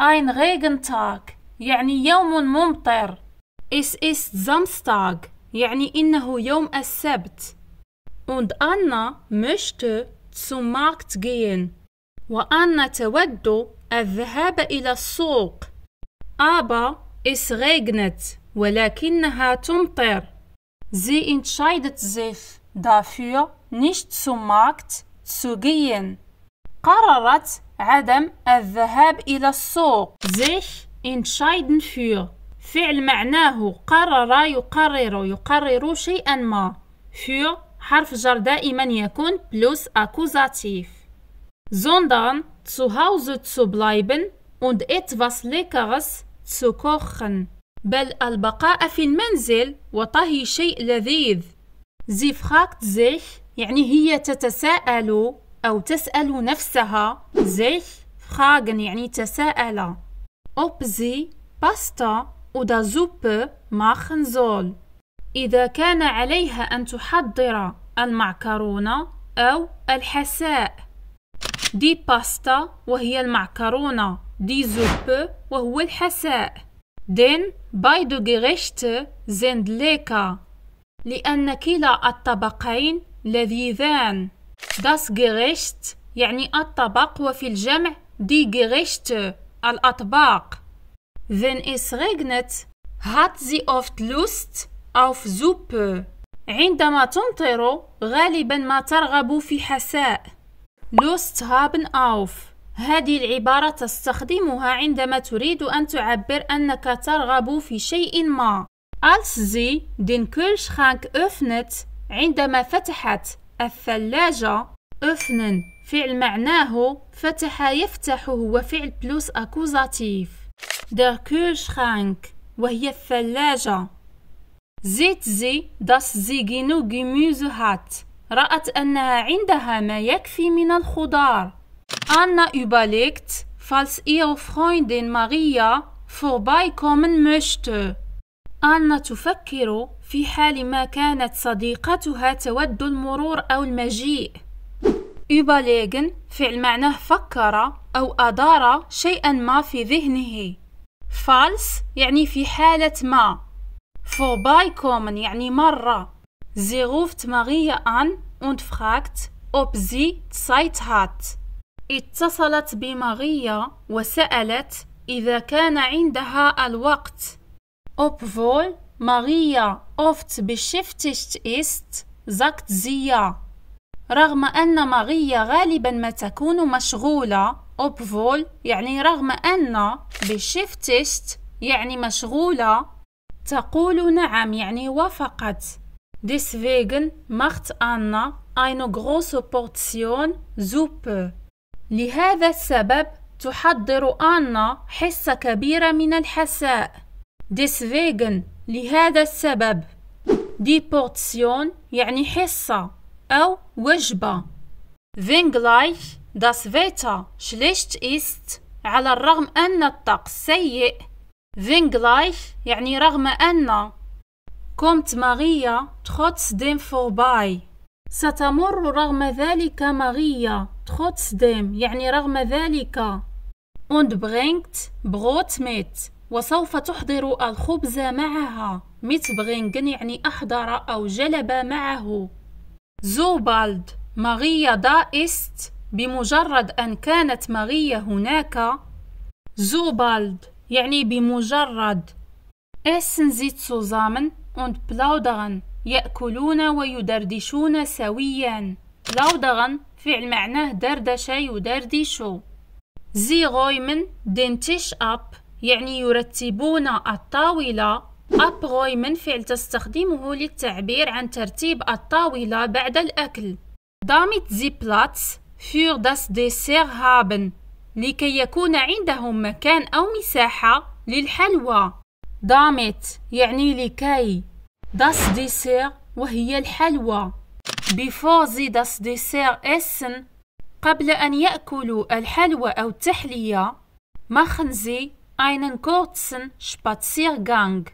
Ein Regentag يعني يوم ممطر. Es ist Samstag يعني إنه يوم السبت. Und Anna möchte zum Markt gehen. وأنا تود الذهاب إلى السوق. Aber es regnet ولكنها تمطر. Sie entscheidet sich dafür, nicht zum Markt zu gehen. قررت عدم الذهاب إلى السوق sich entscheiden für فعل معناه قرر يقرر يقرر شيئا ما für حرف جر دائما يكون plus accusative sondern zu Hause zu bleiben und etwas Leckeres zu kochen بل البقاء في المنزل وطهي شيء لذيذ Sie fragt sich يعني هي تتساءل أو تسأل نفسها sich فراغن يعني تساءل زي باستا أو دا زوب ماخن زول إذا كان عليها أن تحضر المعكرونة أو الحساء دي باستا وهي المعكرونة دي زوب وهو الحساء دين بايدو جيغيشت زند ليكا لأن كلا الطبقين لذيذان Das Gericht يعني الطبق وفي الجمع die Gerichte الأطباق. Wenn es regnet, hat sie oft Lust auf Suppe. عندما تمطر غالبا ما ترغب في حساء. Lust haben auf. هذه العبارة تستخدمها عندما تريد أن تعبر أنك ترغب في شيء ما. Als sie den Kühlschrank öffnet, عندما فتحت الثلاجة öffnen فعل معناه فتح يفتح هو فعل بلوس أكوزاتيف der Kühlschrank وهي الثلاجة زيت زي das sie genug Gemüse hat رأت أنها عندها ما يكفي من الخضار Anna überlegt falls ihre Freundin Maria vorbeikommen möchte Anna تفكر في حال ما كانت صديقتها تود المرور أو المجيء überlegen فعل معناه فكر أو أدار شيئا ما في ذهنه فالس يعني في حالة ما vorbeikommen يعني مرة Sie ruft Maria an und fragt, ob sie Zeit hat. اتصلت بماريا وسألت إذا كان عندها الوقت. Obwohl Maria oft beschäftigt ist, sagt زيا رغم أن ماريا غالبا ما تكون مشغولة obwohl يعني رغم أن بشفتشت يعني مشغولة تقول نعم يعني وافقت deswegen macht Anna eine große Portion Suppe لهذا السبب تحضر أنا حصة كبيرة من الحساء deswegen لهذا السبب ديبورتسيون يعني حصة أو وجبة Wenngleich داس فيتا شليشت إست على الرغم أن الطقس سيء Wenngleich يعني رغم أن كومت ماريا trotzdem باي ستمر رغم ذلك ماريا ديم يعني رغم ذلك und bringt Brot mit وسوف تحضر الخبز معها ميتبغينغن يعني أحضر أو جلب معه زوبالد ماغيا دا إست بمجرد أن كانت ماغيا هناك زوبالد يعني بمجرد إسن زيت سوزامن und بلاودغن يأكلون ويدردشون سويا بلاودغن فعل معناه دردشة يدردش زي غويمن دين تيش أب يعني يرتبون الطاولة أبغوي من فعل تستخدمه للتعبير عن ترتيب الطاولة بعد الأكل دامت زي بلاتس فور داس ديسير هابن لكي يكون عندهم مكان أو مساحة للحلوى دامت يعني لكي داس ديسير وهي الحلوى بيفور زي داس ديسير اسن قبل أن يأكلوا الحلوى أو التحلية مخنزي einen kurzen Spaziergang.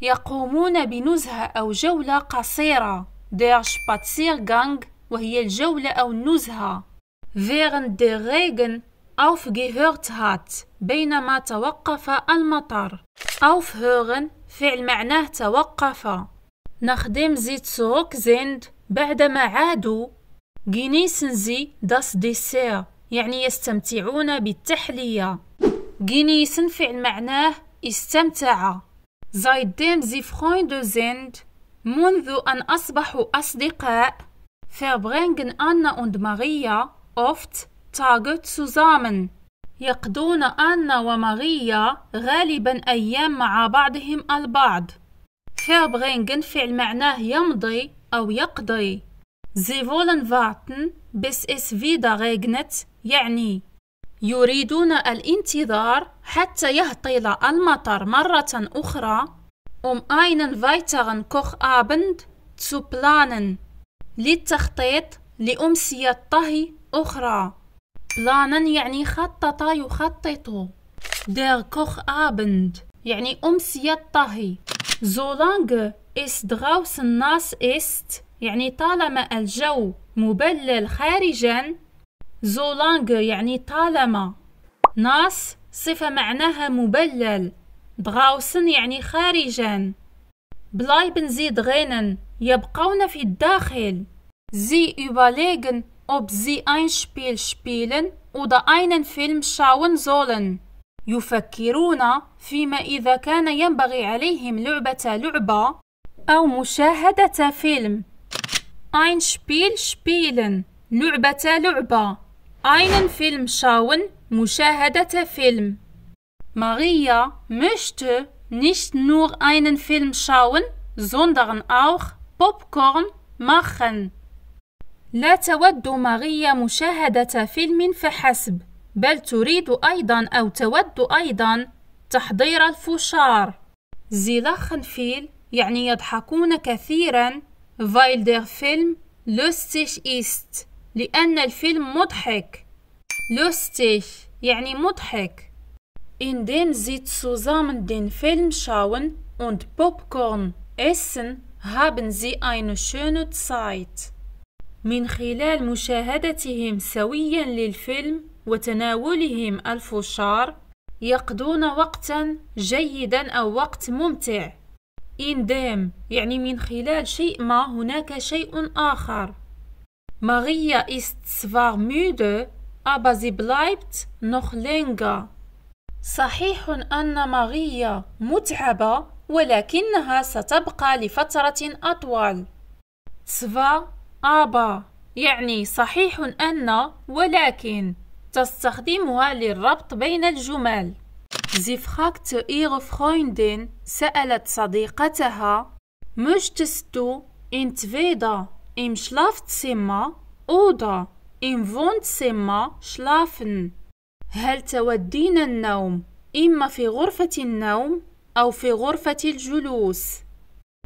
يقومون بنزهة أو جولة قصيرة. Der Spaziergang وهي الجولة أو النزهة. Während der Regen aufgehört hat بينما توقف المطر. Aufhören فعل معناه توقف. Nachdem sie zurück sind بعدما عادوا. Genießen sie das Dessert يعني يستمتعون بالتحلية. جينيسن فعل معناه استمتع زايدين زي فرويند زيند منذ أن أصبحوا أصدقاء فبرينغن أنا und ماريا أوفت تاغت zusammen يقضون أنا وماريا غالبا أيام مع بعضهم البعض فبرينغن فعل معناه يمضي أو يقضي زي wollen warten, بس es wieder regnet, يعني يريدون الانتظار حتى يهطل المطر مرة أخرى um einen weiteren Kochabend zu planen للتخطيط لأمسية طهي أخرى planen يعني خطط يخطط der Kochabend يعني أمسية طهي solange es draußen nass ist يعني طالما الجو مبلل خارجاً زولانغ يعني طالما ناس صفة معناها مبلل دغاوسن يعني خارجا بلايبن زي دغينن يبقون في الداخل زي يباليغن ob زي ein شبيلن او oder einen فيلم شاون زولن يفكرون فيما إذا كان ينبغي عليهم لعبة لعبة أو مشاهدة فيلم أين شبيل شبيلن لعبة لعبة einen Film schauen مشاهدة فيلم Maria möchte nicht nur einen Film schauen sondern auch Popcorn machen لا تود ماريا مشاهدة فيلم فحسب بل تريد أيضا أو تود أيضا تحضير الفشار Sie lachen viel يعني يضحكون كثيرا weil der Film lustig ist لأن الفيلم مضحك لوستيش يعني مضحك indem زيت سوزامن دين فيلم شاون und Popcorn essen haben sie eine schöne Zeit من خلال مشاهدتهم سويا للفيلم وتناولهم الفشار يقضون وقتا جيدا أو وقت ممتع إندام يعني من خلال شيء ما هناك شيء آخر Maria ist zwar müde, aber sie bleibt noch länger. صحيح أن ماريا متعبة ولكنها ستبقى لفترة أطول. zwar aber يعني صحيح أن ولكن تستخدمها للربط بين الجمل. Sie fragte ihre Freundin, سألت صديقتها, möchtest du entweder Im Schlafzimmer oder im Wohnzimmer schlafen. هل تودين النوم إما في غرفة النوم أو في غرفة الجلوس؟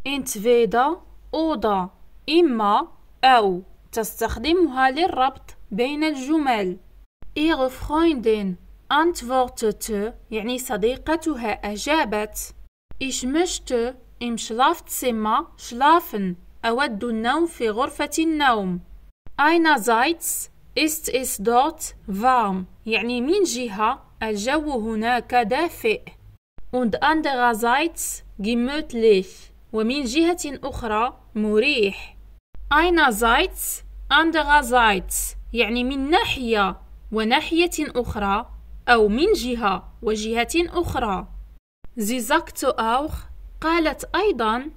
entweder oder إما أو تستخدمها للربط بين الجمل. Ihre Freundin antwortete يعني صديقتها أجابت Ich möchte im Schlafzimmer schlafen. أود النوم في غرفة النوم. Einerseits ist es dort warm. يعني من جهة الجو هناك دافئ. Und andererseits gemütlich. ومن جهة أخرى مريح. Einerseits, andererseits يعني من ناحية وناحية أخرى أو من جهة وجهة أخرى. Sie sagte auch, قالت أيضا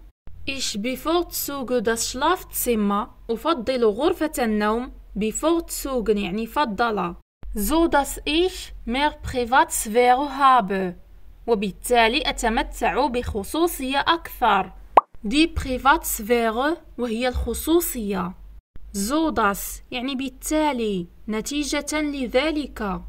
Ich bevorzuge das Schlafzimmer أفضل غرفة النوم bevorzugen يعني فضلا so dass ich mehr Privatsphäre habe وبالتالي أتمتع بخصوصية أكثر دي Privatsphäre وهي الخصوصية so dass يعني بالتالي نتيجة لذلك